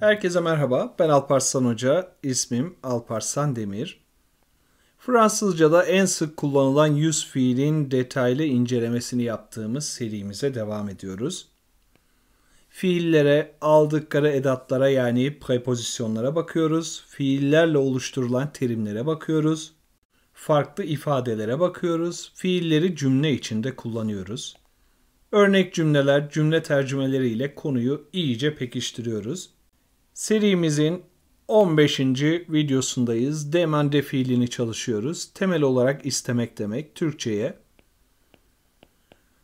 Herkese merhaba, ben Alparslan Hoca, ismim Alparslan Demir. Fransızca'da en sık kullanılan yüz fiilin detaylı incelemesini yaptığımız serimize devam ediyoruz. Fiillere, aldıkları edatlara yani prepozisyonlara bakıyoruz. Fiillerle oluşturulan terimlere bakıyoruz. Farklı ifadelere bakıyoruz. Fiilleri cümle içinde kullanıyoruz. Örnek cümleler, cümle tercümeleriyle konuyu iyice pekiştiriyoruz. Serimizin 15. videosundayız. Demande fiilini çalışıyoruz. Temel olarak istemek demek Türkçe'ye.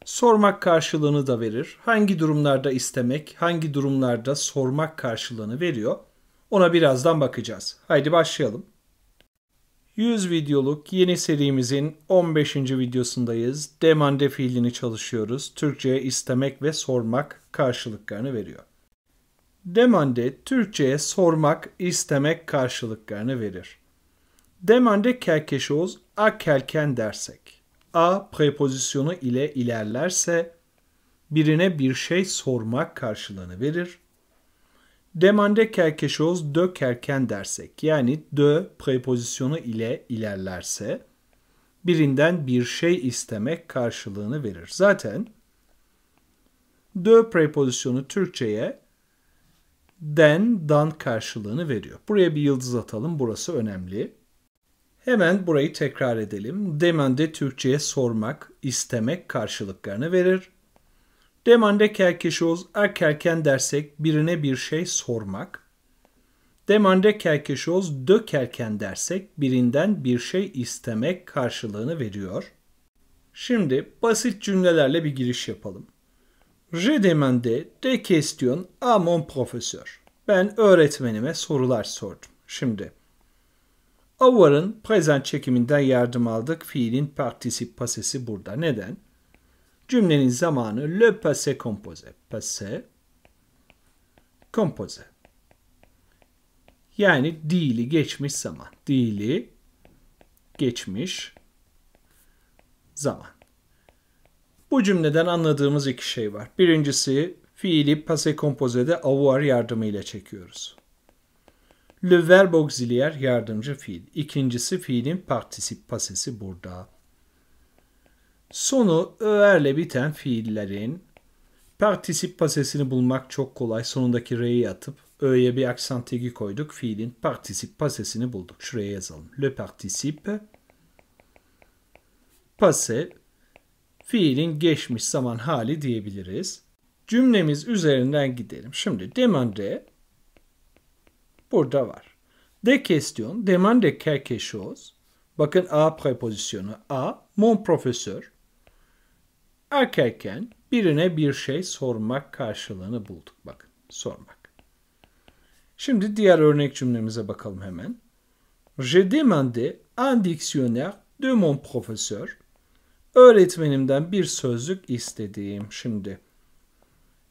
Sormak karşılığını da verir. Hangi durumlarda istemek, hangi durumlarda sormak karşılığını veriyor. Ona birazdan bakacağız. Haydi başlayalım. 100 videoluk yeni serimizin 15. videosundayız. Demande fiilini çalışıyoruz. Türkçe'ye istemek ve sormak karşılıklarını veriyor demande Türkçe'ye sormak, istemek karşılıklarını verir. Demande quelque chose à quelqu'un dersek, a prepozisyonu ile ilerlerse birine bir şey sormak karşılığını verir. Demande quelque chose de quelqu'un dersek, yani de prepozisyonu ile ilerlerse birinden bir şey istemek karşılığını verir. Zaten de prepozisyonu Türkçe'ye den dan karşılığını veriyor. Buraya bir yıldız atalım. Burası önemli. Hemen burayı tekrar edelim. Demande Türkçe'ye sormak, istemek karşılıklarını verir. Demande quelque chose erkerken dersek birine bir şey sormak. Demande quelque dökerken dersek birinden bir şey istemek karşılığını veriyor. Şimdi basit cümlelerle bir giriş yapalım. Je demandé des questions à mon professeur. Ben öğretmenime sorular sordum. Şimdi Avar'ın present çekiminden yardım aldık. Fiilin particip pasesi burada. Neden? Cümlenin zamanı le passé composé. Passé composé. Yani dili geçmiş zaman. Dili geçmiş zaman. Bu cümleden anladığımız iki şey var. Birincisi fiili passé composé'de avoir yardımıyla çekiyoruz. Le verbe auxiliaire yardımcı fiil. İkincisi fiilin partisip passési burada. Sonu öğerle biten fiillerin partisip pasesini bulmak çok kolay. Sonundaki re'yi atıp ö'ye bir aksantegi koyduk. Fiilin partisip pasesini bulduk. Şuraya yazalım. Le participe passé fiilin geçmiş zaman hali diyebiliriz. Cümlemiz üzerinden gidelim. Şimdi demande burada var. De question, demande quelque chose. Bakın a prepozisyonu. A, mon profesör. Erkerken birine bir şey sormak karşılığını bulduk. Bakın sormak. Şimdi diğer örnek cümlemize bakalım hemen. Je demandé un dictionnaire de mon professeur öğretmenimden bir sözlük istediğim şimdi.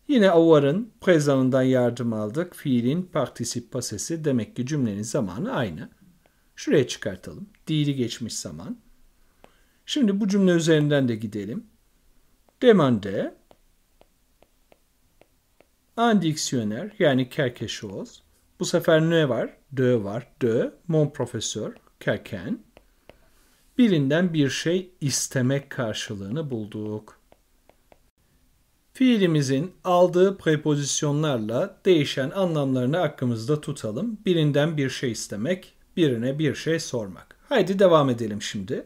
Yine avarın prezanından yardım aldık. Fiilin partisip demek ki cümlenin zamanı aynı. Şuraya çıkartalım. Dili geçmiş zaman. Şimdi bu cümle üzerinden de gidelim. Demande un dictionnaire yani quelque chose. Bu sefer ne var? De var. De, mon professeur, kerken birinden bir şey istemek karşılığını bulduk. Fiilimizin aldığı prepozisyonlarla değişen anlamlarını aklımızda tutalım. Birinden bir şey istemek, birine bir şey sormak. Haydi devam edelim şimdi.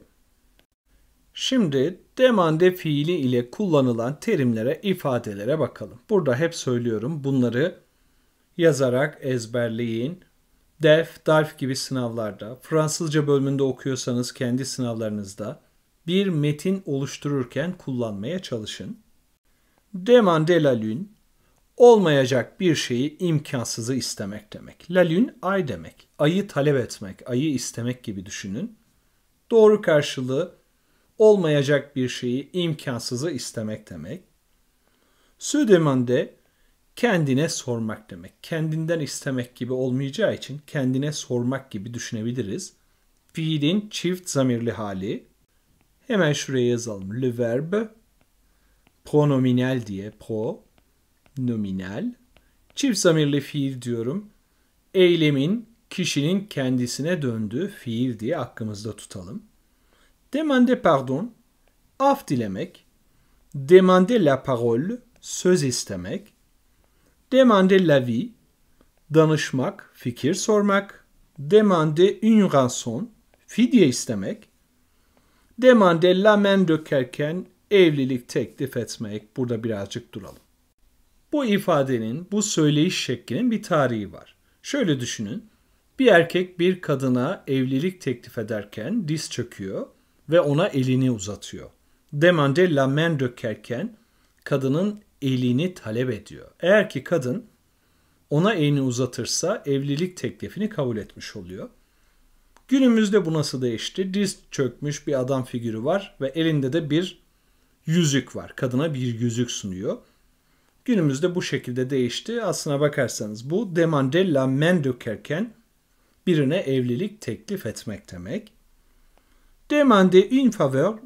Şimdi demande fiili ile kullanılan terimlere, ifadelere bakalım. Burada hep söylüyorum bunları yazarak ezberleyin. DEF, DALF gibi sınavlarda, Fransızca bölümünde okuyorsanız kendi sınavlarınızda bir metin oluştururken kullanmaya çalışın. Demander la lune, olmayacak bir şeyi imkansızı istemek demek. La lune ay demek, ayı talep etmek, ayı istemek gibi düşünün. Doğru karşılığı olmayacak bir şeyi imkansızı istemek demek. Se demander kendine sormak demek. Kendinden istemek gibi olmayacağı için kendine sormak gibi düşünebiliriz. Fiilin çift zamirli hali. Hemen şuraya yazalım. Le verbe pronominal diye pro nominal. Çift zamirli fiil diyorum. Eylemin kişinin kendisine döndüğü fiil diye aklımızda tutalım. Demande pardon, af dilemek. Demande la parole, söz istemek. Demander l'avis, danışmak, fikir sormak. Demander une rançon, fidye istemek. Demander la main dökerken evlilik teklif etmek. Burada birazcık duralım. Bu ifadenin, bu söyleyiş şeklinin bir tarihi var. Şöyle düşünün. Bir erkek bir kadına evlilik teklif ederken diz çöküyor ve ona elini uzatıyor. Demande la main dökerken kadının elini talep ediyor. Eğer ki kadın ona elini uzatırsa evlilik teklifini kabul etmiş oluyor. Günümüzde bu nasıl değişti? Diz çökmüş bir adam figürü var ve elinde de bir yüzük var. Kadına bir yüzük sunuyor. Günümüzde bu şekilde değişti. Aslına bakarsanız bu demandella men dökerken birine evlilik teklif etmek demek. Demande in favor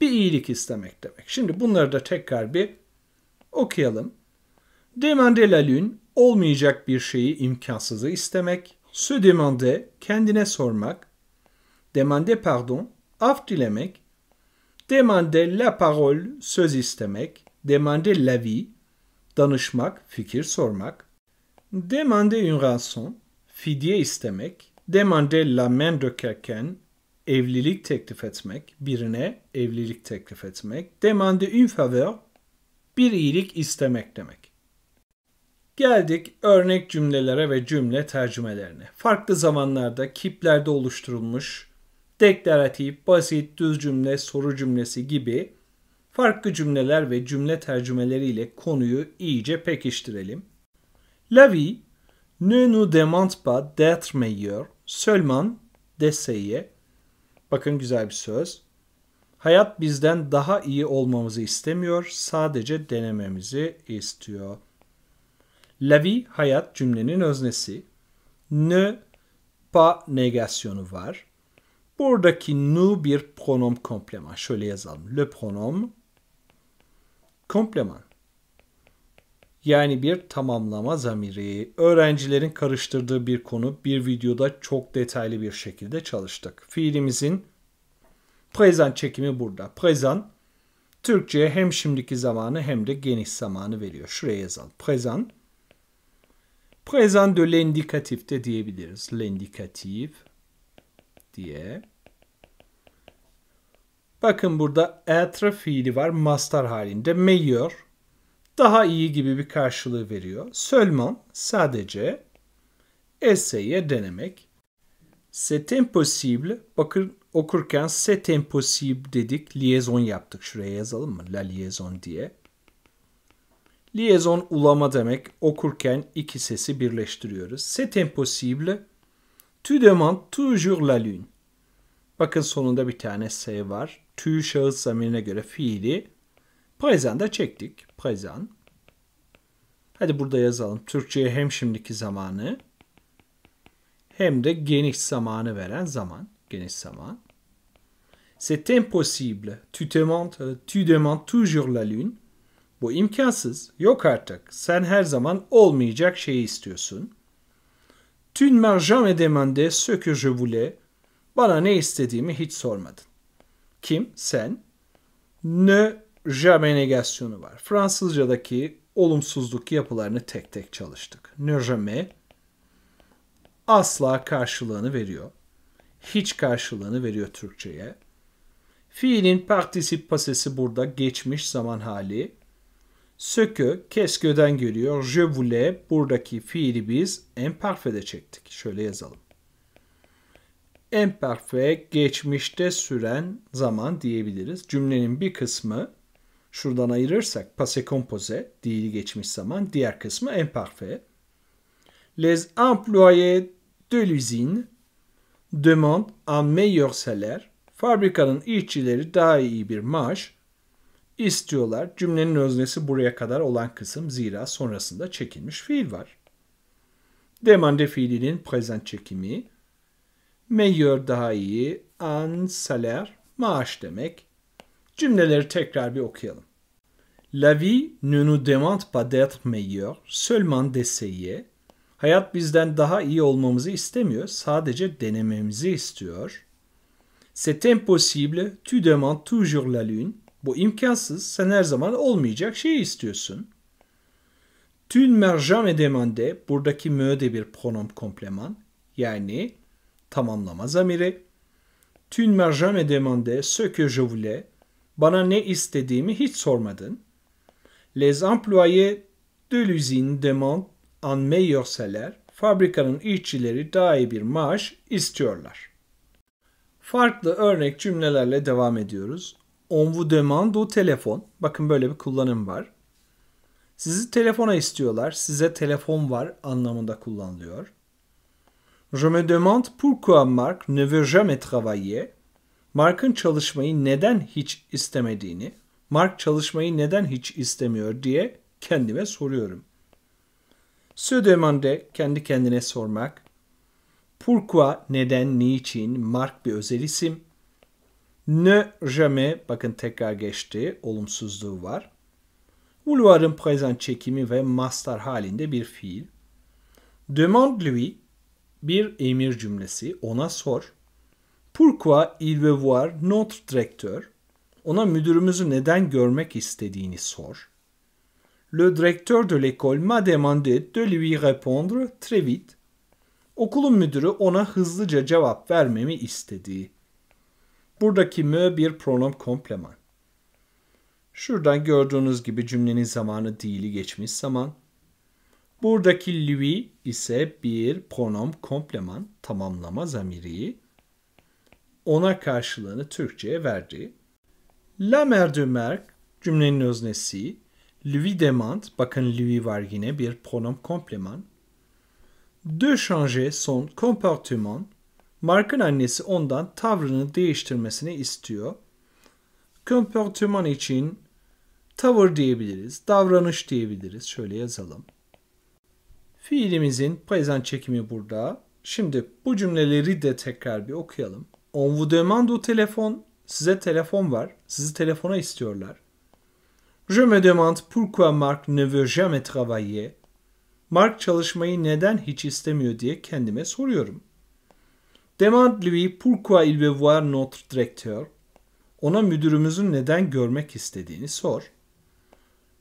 bir iyilik istemek demek. Şimdi bunları da tekrar bir Okuyalım. Demander la lune olmayacak bir şeyi imkansızı istemek. Se demander kendine sormak. Demander pardon af dilemek. Demander la parole söz istemek. Demander la vie danışmak, fikir sormak. Demander une rançon fidye istemek. Demander la main de quelqu'un evlilik teklif etmek, birine evlilik teklif etmek. Demander une faveur bir iyilik istemek demek. Geldik örnek cümlelere ve cümle tercümelerine. Farklı zamanlarda kiplerde oluşturulmuş deklaratif, basit, düz cümle, soru cümlesi gibi farklı cümleler ve cümle tercümeleriyle konuyu iyice pekiştirelim. La vie ne nous demande pas d'être meilleur, seulement d'essayer. Bakın güzel bir söz. Hayat bizden daha iyi olmamızı istemiyor, sadece denememizi istiyor. La vie, hayat cümlenin öznesi. Ne, pa negasyonu var. Buradaki nu bir pronom kompleman. Şöyle yazalım. Le pronom kompleman. Yani bir tamamlama zamiri. Öğrencilerin karıştırdığı bir konu bir videoda çok detaylı bir şekilde çalıştık. Fiilimizin Present çekimi burada. Present Türkçe'ye hem şimdiki zamanı hem de geniş zamanı veriyor. Şuraya yazalım. Present. Present de l'indikatif de diyebiliriz. L'indikatif diye. Bakın burada être fiili var. Mastar halinde. Meilleur. Daha iyi gibi bir karşılığı veriyor. Seulement sadece esseye denemek. C'est impossible. Bakın okurken c'est impossible dedik. Liaison yaptık. Şuraya yazalım mı? La liaison diye. Liaison ulama demek. Okurken iki sesi birleştiriyoruz. C'est impossible. Tu demandes toujours la lune. Bakın sonunda bir tane S var. Tü şahıs zamirine göre fiili. Present'e çektik. Present. Hadi burada yazalım. Türkçe'ye hem şimdiki zamanı hem de geniş zamanı veren zaman. Geniş zaman. C'est impossible. Tu demandes, tu demandes toujours la lune. Bu imkansız. Yok artık. Sen her zaman olmayacak şeyi istiyorsun. Tu ne m'as jamais demandé ce que je voulais. Bana ne istediğimi hiç sormadın. Kim? Sen. Ne jamais negasyonu var. Fransızcadaki olumsuzluk yapılarını tek tek çalıştık. Ne jamais asla karşılığını veriyor. Hiç karşılığını veriyor Türkçe'ye. Fiilin partisip pasesi burada geçmiş zaman hali. Sökö, kesköden geliyor. Je voulais buradaki fiili biz emparfede çektik. Şöyle yazalım. Emparfe geçmişte süren zaman diyebiliriz. Cümlenin bir kısmı şuradan ayırırsak passé composé, değil geçmiş zaman, diğer kısmı emparfe. Les employés de l'usine demande un meilleur salaire. Fabrikanın işçileri daha iyi bir maaş istiyorlar. Cümlenin öznesi buraya kadar olan kısım zira sonrasında çekilmiş fiil var. Demande fiilinin prezent çekimi meilleur daha iyi, an salaire maaş demek. Cümleleri tekrar bir okuyalım. La vie ne nous demande pas d'être meilleur, seulement d'essayer. Hayat bizden daha iyi olmamızı istemiyor, sadece denememizi istiyor. C'est impossible, tu demandes toujours la lune. Bu imkansız, sen her zaman olmayacak şeyi istiyorsun. Tu ne m'as jamais demandé, buradaki mö de bir pronom kompleman, yani tamamlama zamiri. Tu ne m'as jamais demandé ce que je voulais, bana ne istediğimi hiç sormadın. Les employés de l'usine demandent anmıyorseler fabrikanın işçileri daha iyi bir maaş istiyorlar. Farklı örnek cümlelerle devam ediyoruz. On vous demande au telefon. Bakın böyle bir kullanım var. Sizi telefona istiyorlar. Size telefon var anlamında kullanılıyor. Je me demande pourquoi Mark ne veut jamais travailler. Mark'ın çalışmayı neden hiç istemediğini, Mark çalışmayı neden hiç istemiyor diye kendime soruyorum. Se demander, kendi kendine sormak. Pourquoi, neden, niçin, mark bir özel isim. Ne jamais, bakın tekrar geçti, olumsuzluğu var. Vouloir'ın present çekimi ve master halinde bir fiil. Demande lui, bir emir cümlesi, ona sor. Pourquoi il veut voir notre directeur? Ona müdürümüzü neden görmek istediğini sor. Le directeur de l'école m'a demandé de lui répondre très vite. Okulun müdürü ona hızlıca cevap vermemi istedi. Buradaki mü bir pronom kompleman. Şuradan gördüğünüz gibi cümlenin zamanı değili geçmiş zaman. Buradaki lui ise bir pronom kompleman tamamlama zamiri. Ona karşılığını Türkçe'ye verdi. La merdumerk cümlenin öznesi lui demande, bakın lui var yine bir pronom kompleman, de changer son comportement, Mark'ın annesi ondan tavrını değiştirmesini istiyor. Comportement için tavır diyebiliriz, davranış diyebiliriz. Şöyle yazalım. Fiilimizin prezent çekimi burada. Şimdi bu cümleleri de tekrar bir okuyalım. On vous demande au telefon. Size telefon var. Sizi telefona istiyorlar. Je me demande pourquoi Mark ne veut jamais travailler. Mark çalışmayı neden hiç istemiyor diye kendime soruyorum. Demande lui pourquoi il veut voir notre directeur. Ona müdürümüzün neden görmek istediğini sor.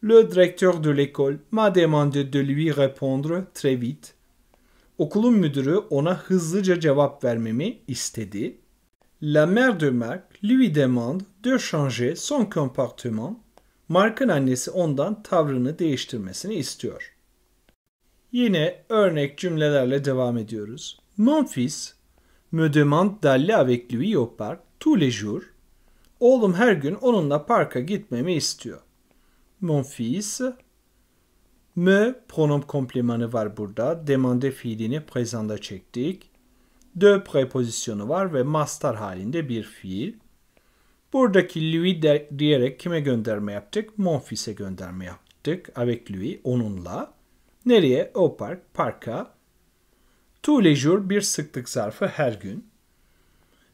Le directeur de l'école m'a demandé de lui répondre très vite. Okulun müdürü ona hızlıca cevap vermemi istedi. La mère de Marc lui demande de changer son comportement Mark'ın annesi ondan tavrını değiştirmesini istiyor. Yine örnek cümlelerle devam ediyoruz. Mon fils me demande d'aller avec lui au parc tous les jours. Oğlum her gün onunla parka gitmemi istiyor. Mon fils me pronom komplemanı var burada. Demande fiilini prezanda çektik. De prepozisyonu var ve mastar halinde bir fiil. Buradaki Louis de, diyerek kime gönderme yaptık? Monfils'e gönderme yaptık. Avec Louis, onunla. Nereye? O park, parka. Tous les jours bir sıklık zarfı her gün.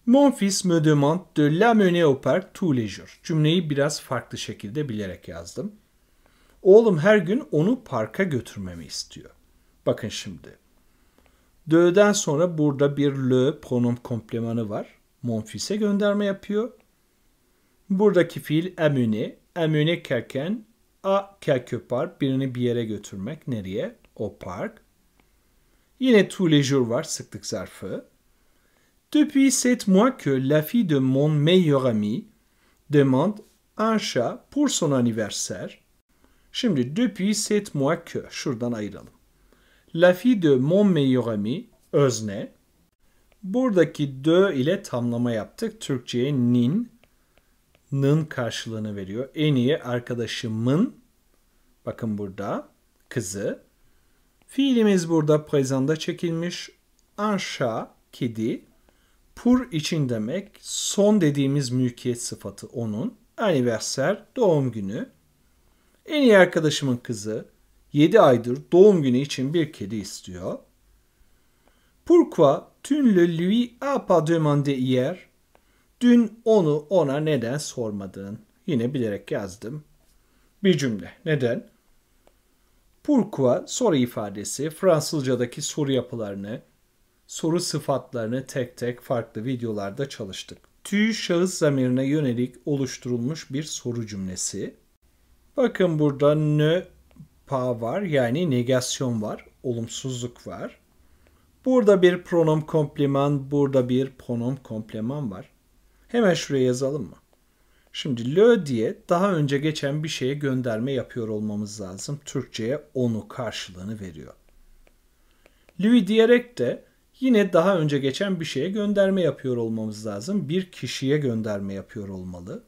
Mon me demande de l'amener au parc tous les jours. Cümleyi biraz farklı şekilde bilerek yazdım. Oğlum her gün onu parka götürmemi istiyor. Bakın şimdi. Dö'den sonra burada bir le pronom komplemanı var. Monfils'e gönderme yapıyor. Buradaki fiil emüni. Emüni keken a quelque birini bir yere götürmek. Nereye? O park. Yine tous les jours var sıklık zarfı. Depuis sept mois que la fille de mon meilleur ami demande un chat pour son anniversaire. Şimdi depuis sept mois que şuradan ayıralım. La fille de mon meilleur ami özne. Buradaki de ile tamlama yaptık. Türkçe'ye nin nın karşılığını veriyor. En iyi arkadaşımın bakın burada kızı. Fiilimiz burada prezanda çekilmiş. Anşa kedi. Pur için demek son dediğimiz mülkiyet sıfatı onun. Aniverser doğum günü. En iyi arkadaşımın kızı 7 aydır doğum günü için bir kedi istiyor. Pourquoi tu ne lui as pas demandé hier? Dün onu ona neden sormadın? Yine bilerek yazdım. Bir cümle. Neden? Pourquoi soru ifadesi Fransızcadaki soru yapılarını, soru sıfatlarını tek tek farklı videolarda çalıştık. Tü şahıs zamirine yönelik oluşturulmuş bir soru cümlesi. Bakın burada ne pa var yani negasyon var, olumsuzluk var. Burada bir pronom kompliman, burada bir pronom kompliman var. Hemen şuraya yazalım mı? Şimdi lö diye daha önce geçen bir şeye gönderme yapıyor olmamız lazım. Türkçe'ye onu karşılığını veriyor. Lui diyerek de yine daha önce geçen bir şeye gönderme yapıyor olmamız lazım. Bir kişiye gönderme yapıyor olmalı.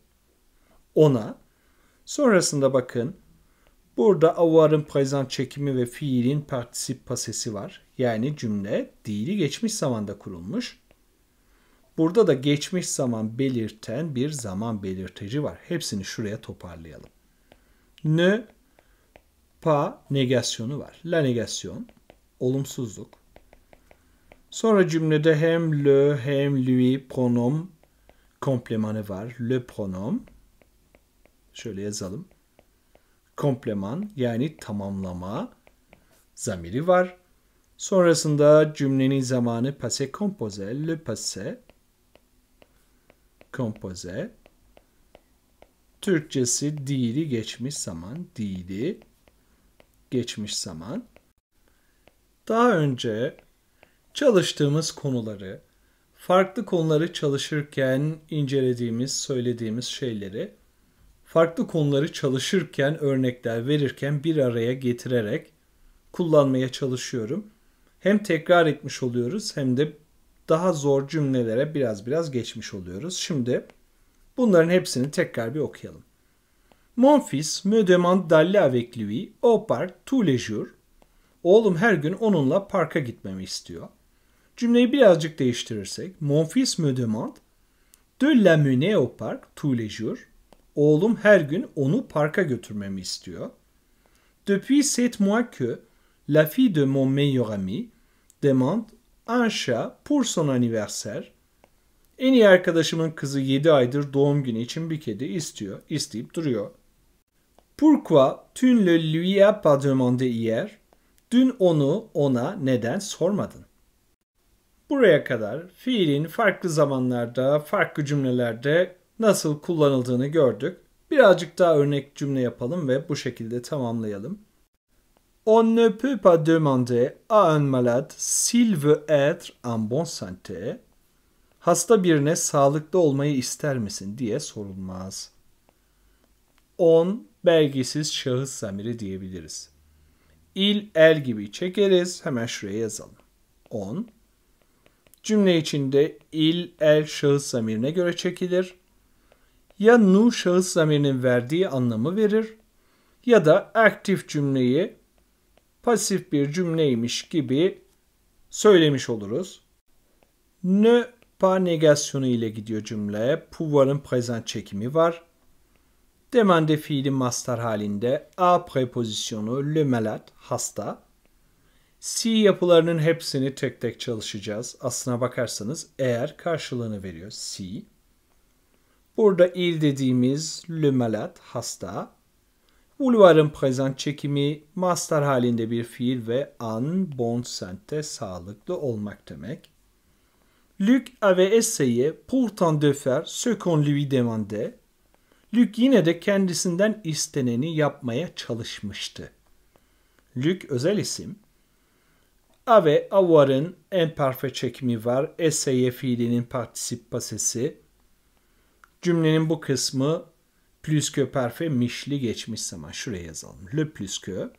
Ona. Sonrasında bakın burada avoirın payzan çekimi ve fiilin partisip pasesi var. Yani cümle dili geçmiş zamanda kurulmuş. Burada da geçmiş zaman belirten bir zaman belirteci var. Hepsini şuraya toparlayalım. Ne pa negasyonu var. La negasyon, olumsuzluk. Sonra cümlede hem le hem lui pronom komplemanı var. Le pronom. Şöyle yazalım. Kompleman yani tamamlama zamiri var. Sonrasında cümlenin zamanı passé composé, le passé kompoze. Türkçesi dili geçmiş zaman, dili geçmiş zaman. Daha önce çalıştığımız konuları, farklı konuları çalışırken incelediğimiz, söylediğimiz şeyleri farklı konuları çalışırken, örnekler verirken bir araya getirerek kullanmaya çalışıyorum. Hem tekrar etmiş oluyoruz hem de daha zor cümlelere biraz biraz geçmiş oluyoruz. Şimdi bunların hepsini tekrar bir okuyalım. Mon fils me demande d'aller avec lui au parc tous les jours. Oğlum her gün onunla parka gitmemi istiyor. Cümleyi birazcık değiştirirsek. Mon fils me demande de la mener au parc tous les jours. Oğlum her gün onu parka götürmemi istiyor. Depuis sept mois que la fille de mon meilleur ami demande Anşa pour son anniversaire en iyi arkadaşımın kızı 7 aydır doğum günü için bir kedi istiyor, isteyip duruyor. Pourquoi tu ne lui as pas demandé hier? Dün onu ona neden sormadın? Buraya kadar fiilin farklı zamanlarda, farklı cümlelerde nasıl kullanıldığını gördük. Birazcık daha örnek cümle yapalım ve bu şekilde tamamlayalım. On ne peut pas demander à un malade s'il veut être en bon santé, hasta birine sağlıklı olmayı ister misin diye sorulmaz. On belgesiz şahıs zamiri diyebiliriz. İl el gibi çekeriz. Hemen şuraya yazalım. On. Cümle içinde il el şahıs zamirine göre çekilir. Ya nu şahıs zamirinin verdiği anlamı verir ya da aktif cümleyi pasif bir cümleymiş gibi söylemiş oluruz. Ne pas negasyonu ile gidiyor cümle. Pouvoir'ın present çekimi var. Demande fiili master halinde a prepozisyonu le malade hasta. Si yapılarının hepsini tek tek çalışacağız. Aslına bakarsanız eğer karşılığını veriyor si. Burada il dediğimiz le malade hasta. Bulvarın prezent çekimi master halinde bir fiil ve an bonsente sağlıklı olmak demek. Luc avait essayé pourtant de faire ce qu'on lui demandait. Luc yine de kendisinden isteneni yapmaya çalışmıştı. Luc özel isim. Ave avarın emperfe çekimi var. Essayé fiilinin particip pasesi. Cümlenin bu kısmı plus que parfait mişli geçmiş zaman. Şuraya yazalım. Le plus que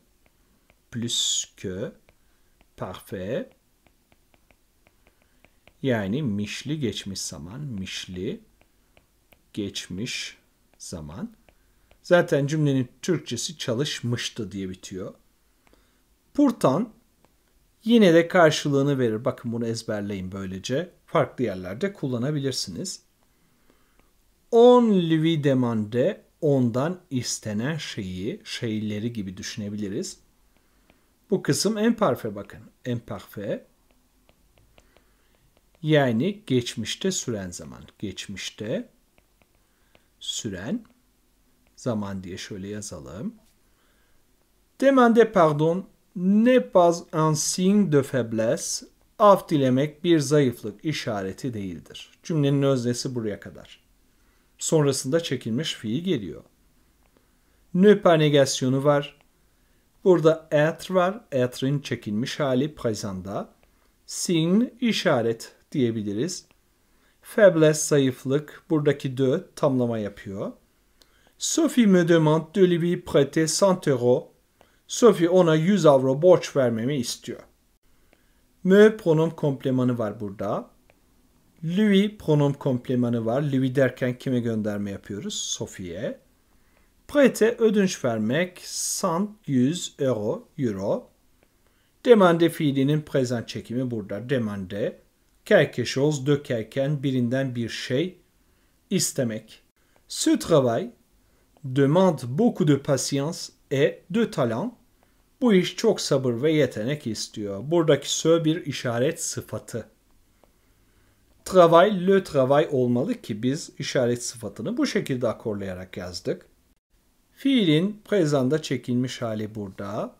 plus que parfait yani mişli geçmiş zaman. Mişli geçmiş zaman. Zaten cümlenin Türkçesi çalışmıştı diye bitiyor. Purtan yine de karşılığını verir. Bakın bunu ezberleyin böylece. Farklı yerlerde kullanabilirsiniz on lui demande ondan istenen şeyi, şeyleri gibi düşünebiliriz. Bu kısım emparfe bakın. Emparfe yani geçmişte süren zaman. Geçmişte süren zaman diye şöyle yazalım. Demande pardon ne pas un signe de faiblesse, af dilemek bir zayıflık işareti değildir. Cümlenin öznesi buraya kadar. Sonrasında çekilmiş fiil geliyor. Nöpa negasyonu var. Burada être var. être'in çekilmiş hali présent'da. Sign işaret diyebiliriz. Faiblesse zayıflık. Buradaki de tamlama yapıyor. Sophie me demande de lui prêter 100 euro. Sophie ona 100 avro borç vermemi istiyor. Me pronom komplemanı var burada. Louis pronom komplemanı var. Louis derken kime gönderme yapıyoruz? Sophie'ye. Prêter ödünç vermek. 100 euro, euro. Demande fiilinin prezent çekimi burada. Demande. Quelque chose dökerken birinden bir şey istemek. Ce travail demande beaucoup de patience et de talent. Bu iş çok sabır ve yetenek istiyor. Buradaki sö bir işaret sıfatı travail, le travail olmalı ki biz işaret sıfatını bu şekilde akorlayarak yazdık. Fiilin prezanda çekilmiş hali burada.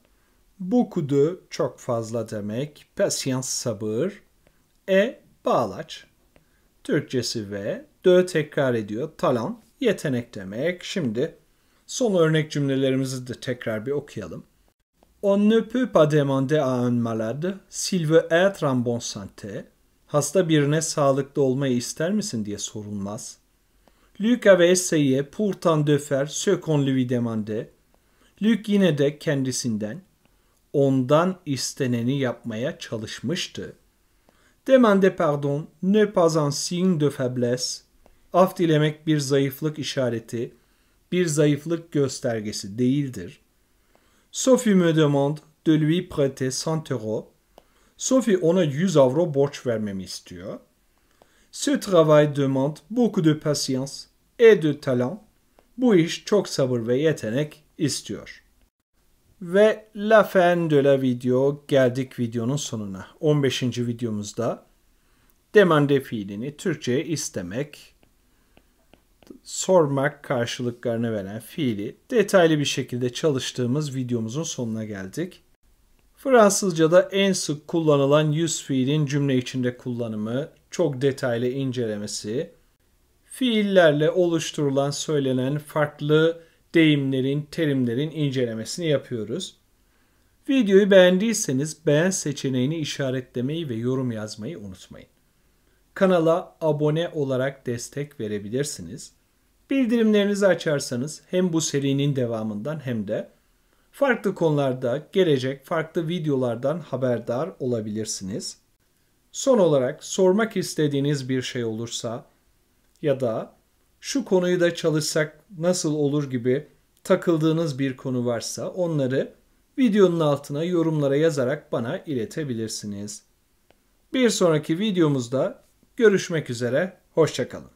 Beaucoup de çok fazla demek. Patience sabır. E bağlaç. Türkçesi ve de tekrar ediyor. Talan yetenek demek. Şimdi son örnek cümlelerimizi de tekrar bir okuyalım. On ne peut pas demander à un malade s'il veut être en bonne santé hasta birine sağlıklı olmayı ister misin diye sorulmaz. Luc ve essayé pourtant döfer faire ce demande. Luke yine de kendisinden, ondan isteneni yapmaya çalışmıştı. Demande pardon ne pas un signe de faiblesse. Af dilemek bir zayıflık işareti, bir zayıflık göstergesi değildir. Sophie me demande de lui prêter 100 euros. Sophie ona 100 avro borç vermemi istiyor. Ce travail demande beaucoup de patience et de talent. Bu iş çok sabır ve yetenek istiyor. Ve la fin de la video geldik videonun sonuna. 15. videomuzda demande fiilini Türkçe'ye istemek, sormak karşılıklarını veren fiili detaylı bir şekilde çalıştığımız videomuzun sonuna geldik. Fransızca'da en sık kullanılan yüz fiilin cümle içinde kullanımı, çok detaylı incelemesi, fiillerle oluşturulan söylenen farklı deyimlerin, terimlerin incelemesini yapıyoruz. Videoyu beğendiyseniz beğen seçeneğini işaretlemeyi ve yorum yazmayı unutmayın. Kanala abone olarak destek verebilirsiniz. Bildirimlerinizi açarsanız hem bu serinin devamından hem de Farklı konularda gelecek farklı videolardan haberdar olabilirsiniz. Son olarak sormak istediğiniz bir şey olursa ya da şu konuyu da çalışsak nasıl olur gibi takıldığınız bir konu varsa onları videonun altına yorumlara yazarak bana iletebilirsiniz. Bir sonraki videomuzda görüşmek üzere, hoşçakalın.